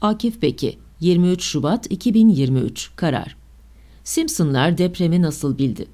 Akif Beki 23 Şubat 2023 Karar Simpsonlar depremi nasıl bildi?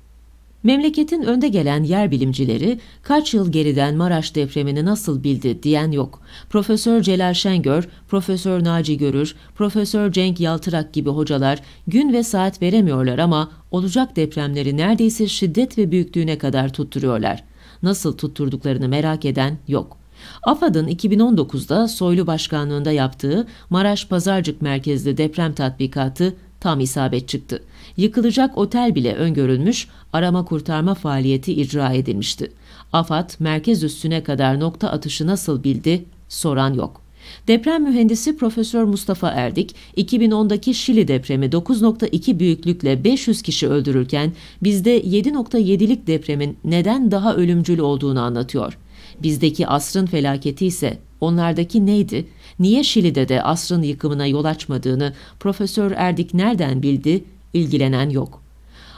Memleketin önde gelen yer bilimcileri kaç yıl geriden Maraş depremini nasıl bildi diyen yok. Profesör Celal Şengör, Profesör Naci Görür, Profesör Cenk Yaltırak gibi hocalar gün ve saat veremiyorlar ama olacak depremleri neredeyse şiddet ve büyüklüğüne kadar tutturuyorlar. Nasıl tutturduklarını merak eden yok.'' AFAD'ın 2019'da Soylu Başkanlığında yaptığı Maraş Pazarcık merkezli deprem tatbikatı tam isabet çıktı. Yıkılacak otel bile öngörülmüş, arama kurtarma faaliyeti icra edilmişti. AFAD merkez üstüne kadar nokta atışı nasıl bildi soran yok. Deprem mühendisi Profesör Mustafa Erdik, 2010'daki Şili depremi 9.2 büyüklükle 500 kişi öldürürken bizde 7.7'lik depremin neden daha ölümcül olduğunu anlatıyor. Bizdeki asrın felaketi ise onlardaki neydi? Niye Şili'de de asrın yıkımına yol açmadığını Profesör Erdik nereden bildi? İlgilenen yok.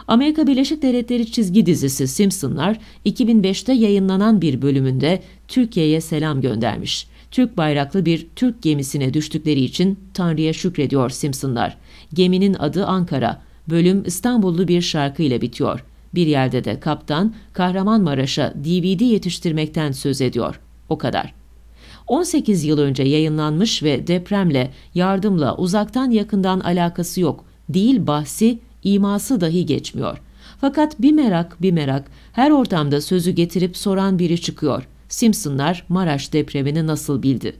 Amerika Birleşik Devletleri çizgi dizisi Simpsonlar 2005'te yayınlanan bir bölümünde Türkiye'ye selam göndermiş. Türk bayraklı bir Türk gemisine düştükleri için Tanrı'ya şükrediyor Simpsonlar. Geminin adı Ankara. Bölüm İstanbullu bir şarkıyla bitiyor. Bir yerde de kaptan Kahramanmaraş'a DVD yetiştirmekten söz ediyor. O kadar. 18 yıl önce yayınlanmış ve depremle, yardımla uzaktan yakından alakası yok. Değil bahsi, iması dahi geçmiyor. Fakat bir merak bir merak her ortamda sözü getirip soran biri çıkıyor. Simpsonlar Maraş depremini nasıl bildi?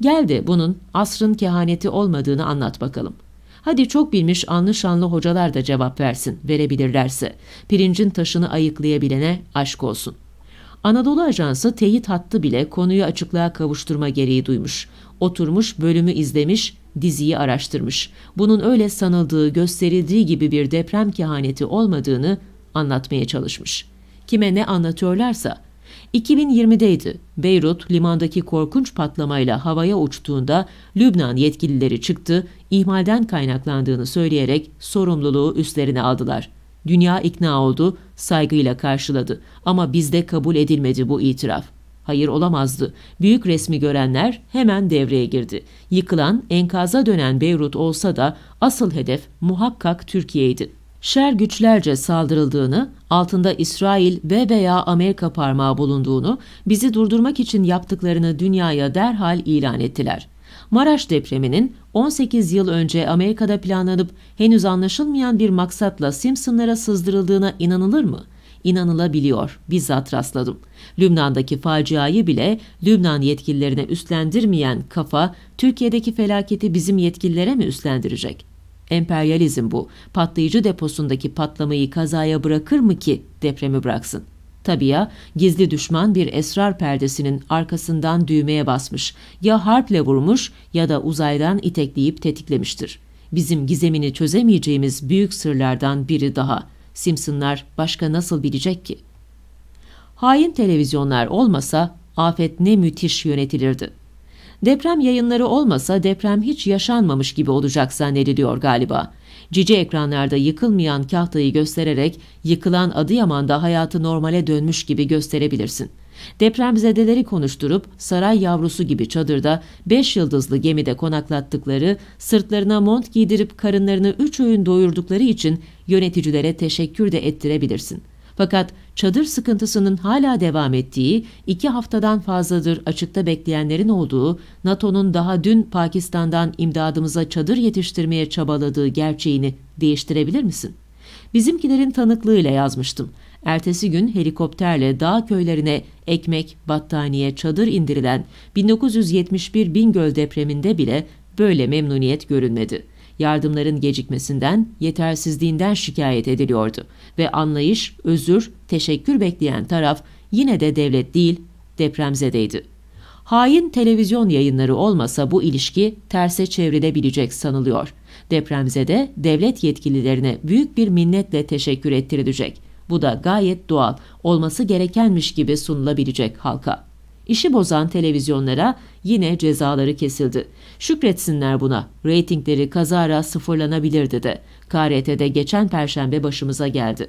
Gel de bunun asrın kehaneti olmadığını anlat bakalım.'' Hadi çok bilmiş anlı şanlı hocalar da cevap versin, verebilirlerse. Pirincin taşını ayıklayabilene aşk olsun. Anadolu Ajansı teyit hattı bile konuyu açıklığa kavuşturma gereği duymuş. Oturmuş, bölümü izlemiş, diziyi araştırmış. Bunun öyle sanıldığı, gösterildiği gibi bir deprem kehaneti olmadığını anlatmaya çalışmış. Kime ne anlatıyorlarsa 2020'deydi. Beyrut limandaki korkunç patlamayla havaya uçtuğunda Lübnan yetkilileri çıktı, ihmalden kaynaklandığını söyleyerek sorumluluğu üstlerine aldılar. Dünya ikna oldu, saygıyla karşıladı ama bizde kabul edilmedi bu itiraf. Hayır olamazdı. Büyük resmi görenler hemen devreye girdi. Yıkılan, enkaza dönen Beyrut olsa da asıl hedef muhakkak Türkiye'ydi şer güçlerce saldırıldığını, altında İsrail ve veya Amerika parmağı bulunduğunu, bizi durdurmak için yaptıklarını dünyaya derhal ilan ettiler. Maraş depreminin 18 yıl önce Amerika'da planlanıp henüz anlaşılmayan bir maksatla Simpsonlara sızdırıldığına inanılır mı? İnanılabiliyor, bizzat rastladım. Lübnan'daki faciayı bile Lübnan yetkililerine üstlendirmeyen kafa, Türkiye'deki felaketi bizim yetkililere mi üstlendirecek?'' Emperyalizm bu. Patlayıcı deposundaki patlamayı kazaya bırakır mı ki depremi bıraksın? Tabii ya, gizli düşman bir esrar perdesinin arkasından düğmeye basmış. Ya harple vurmuş ya da uzaydan itekleyip tetiklemiştir. Bizim gizemini çözemeyeceğimiz büyük sırlardan biri daha. Simpsonlar başka nasıl bilecek ki? Hain televizyonlar olmasa afet ne müthiş yönetilirdi. Deprem yayınları olmasa deprem hiç yaşanmamış gibi olacak zannediliyor galiba. Cici ekranlarda yıkılmayan kahtayı göstererek yıkılan Adıyaman'da hayatı normale dönmüş gibi gösterebilirsin. Depremzedeleri konuşturup saray yavrusu gibi çadırda 5 yıldızlı gemide konaklattıkları, sırtlarına mont giydirip karınlarını 3 oyun doyurdukları için yöneticilere teşekkür de ettirebilirsin.'' Fakat çadır sıkıntısının hala devam ettiği, iki haftadan fazladır açıkta bekleyenlerin olduğu, NATO'nun daha dün Pakistan'dan imdadımıza çadır yetiştirmeye çabaladığı gerçeğini değiştirebilir misin? Bizimkilerin tanıklığıyla yazmıştım. Ertesi gün helikopterle dağ köylerine ekmek, battaniye, çadır indirilen 1971 Bingöl depreminde bile böyle memnuniyet görülmedi.'' yardımların gecikmesinden, yetersizliğinden şikayet ediliyordu ve anlayış, özür, teşekkür bekleyen taraf yine de devlet değil, depremzedeydi. Hain televizyon yayınları olmasa bu ilişki terse çevrilebilecek sanılıyor. Depremzede devlet yetkililerine büyük bir minnetle teşekkür ettirilecek. Bu da gayet doğal, olması gerekenmiş gibi sunulabilecek halka. İşi bozan televizyonlara yine cezaları kesildi. Şükretsinler buna. Ratingleri kazara sıfırlanabilirdi de. KRT'de geçen perşembe başımıza geldi.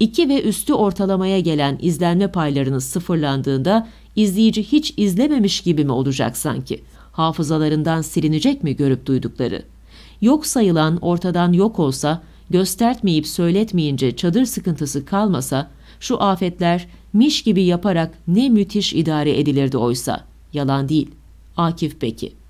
2 ve üstü ortalamaya gelen izlenme paylarınız sıfırlandığında izleyici hiç izlememiş gibi mi olacak sanki? Hafızalarından silinecek mi görüp duydukları? Yok sayılan ortadan yok olsa, göstertmeyip söyletmeyince çadır sıkıntısı kalmasa, şu afetler miş gibi yaparak ne müthiş idare edilirdi oysa. Yalan değil. Akif peki.